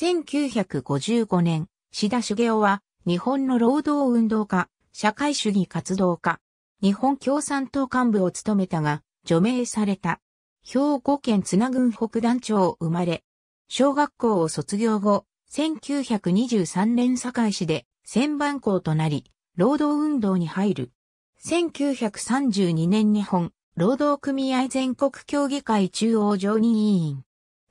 1955年、志田茂雄は日本の労働運動家、社会主義活動家、日本共産党幹部を務めたが、除名された。兵庫県津名郡北団町生まれ、小学校を卒業後、1923年堺市で千番校となり、労働運動に入る。1932年日本、労働組合全国協議会中央常任委員。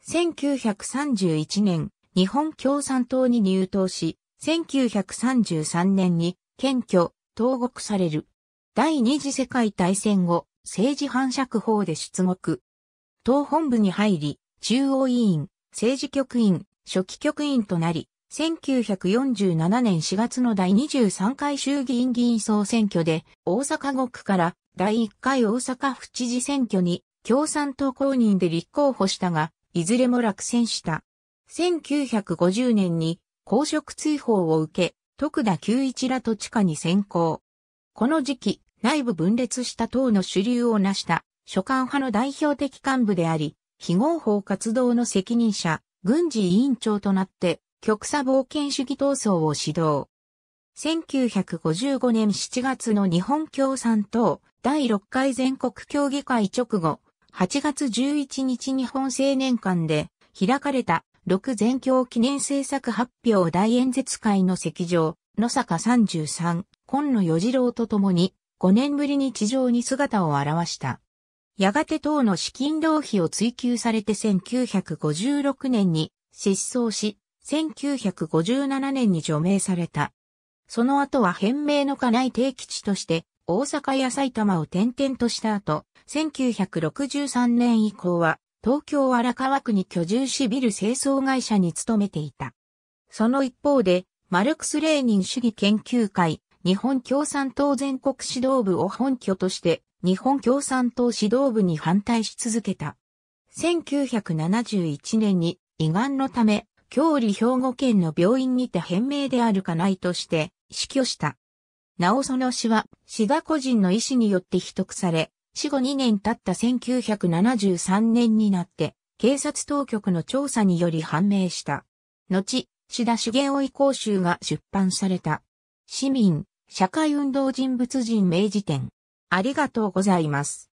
1931年、日本共産党に入党し、1933年に検挙、投獄される。第二次世界大戦後、政治反区法で出獄。党本部に入り、中央委員、政治局員、初期局員となり、1947年4月の第23回衆議院議員総選挙で、大阪国から第1回大阪府知事選挙に共産党公認で立候補したが、いずれも落選した。1950年に公職追放を受け、徳田久一らと地下に先行。この時期、内部分裂した党の主流を成した、諸官派の代表的幹部であり、非合法活動の責任者、軍事委員長となって、極左冒険主義闘争を指導。1955年7月の日本共産党第6回全国協議会直後、8月11日日本青年館で開かれた6全教記念政策発表大演説会の席上、野坂33、今野与次郎と共に、5年ぶりに地上に姿を現した。やがて党の資金浪費を追求されて1956年に失踪し、1957年に除名された。その後は変名の家内定吉として、大阪や埼玉を転々とした後、1963年以降は、東京荒川区に居住しビル清掃会社に勤めていた。その一方で、マルクス・レーニン主義研究会、日本共産党全国指導部を本拠として、日本共産党指導部に反対し続けた。1971年に胃がんのため、郷里兵庫県の病院にて変名であるかないとして死去した。なおその死は、死が個人の意思によって秘匿され、死後2年経った1973年になって、警察当局の調査により判明した。後、志田茂雄公衆が出版された。市民、社会運動人物人名治典。ありがとうございます。